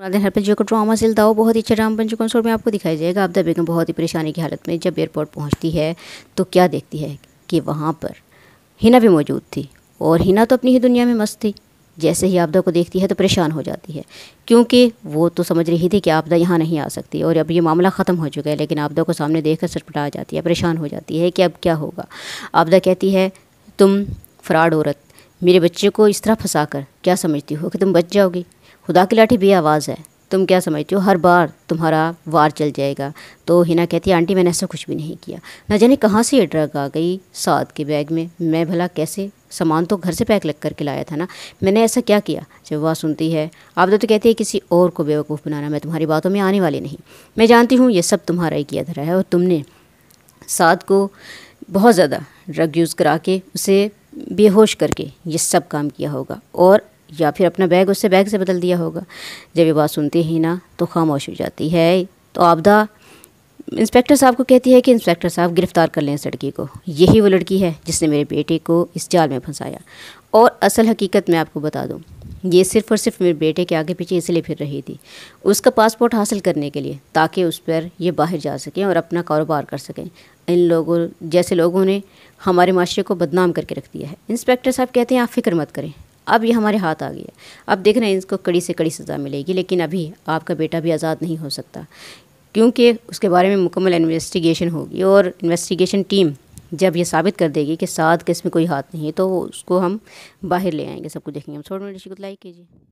मुरादिन पर जी को ड्रामा सिलता हो बहुत ही अच्छा ड्रामा पंचकन शोर में आपको दिखाई जाएगा आपदा बेगम बहुत ही परेशानी की हालत में जब एयरपोर्ट पहुँचती है तो क्या देखती है कि वहाँ पर हिना भी मौजूद थी और हिना तो अपनी ही दुनिया में मस्त थी जैसे ही आपदा को देखती है तो परेशान हो जाती है क्योंकि वो तो समझ रही थी कि आपदा यहाँ नहीं आ सकती और अब ये मामला ख़त्म हो चुका है लेकिन आपदा को सामने देख कर सटपटा जाती है परेशान हो जाती है कि अब क्या होगा आपदा कहती है तुम फ्रॉड औरत मेरे बच्चे को इस तरह फंसा कर क्या समझती हो कि तुम बच जाओगी खुदा की लाठी भी आवाज़ है तुम क्या समझती हो हर बार तुम्हारा वार चल जाएगा तो हिना कहती है आंटी मैंने ऐसा कुछ भी नहीं किया ना जाने कहाँ से ये ड्रग आ गई साथ के बैग में मैं भला कैसे सामान तो घर से पैक लग करके लाया था ना मैंने ऐसा क्या किया जब वह सुनती है आप तो कहती है किसी और को बेवकूफ़ बनाना मैं तुम्हारी बातों में आने वाली नहीं मैं जानती हूँ ये सब तुम्हारा ही किया धरा है और तुमने साध को बहुत ज़्यादा ड्रग यूज़ करा के उसे बेहोश करके ये सब काम किया होगा और या फिर अपना बैग उससे बैग से बदल दिया होगा जब ये बात सुनती ही ना तो खामोश हो जाती है तो आपदा इंस्पेक्टर साहब को कहती है कि इंस्पेक्टर साहब गिरफ़्तार कर लें इस लड़की को यही वो लड़की है जिसने मेरे बेटे को इस जाल में फंसाया और असल हकीकत मैं आपको बता दूँ ये सिर्फ़ और सिर्फ मेरे बेटे के आगे पीछे इसलिए फिर रही थी उसका पासपोर्ट हासिल करने के लिए ताकि उस पर ये बाहर जा सकें और अपना कारोबार कर सकें इन लोगों जैसे लोगों ने हमारे माशरे को बदनाम करके रख दिया है इंस्पेक्टर साहब कहते हैं आप फिक्र मत करें अब ये हमारे हाथ आ गया अब देख रहे हैं इसको कड़ी से कड़ी सज़ा मिलेगी लेकिन अभी आपका बेटा भी आज़ाद नहीं हो सकता क्योंकि उसके बारे में मुकम्मल इन्वेस्टिगेशन होगी और इन्वेस्टिगेशन टीम जब ये साबित कर देगी कि साद के इसमें कोई हाथ नहीं है तो उसको हम बाहर ले आएंगे सबको देखेंगे हम छोड़ में को लाइक कीजिए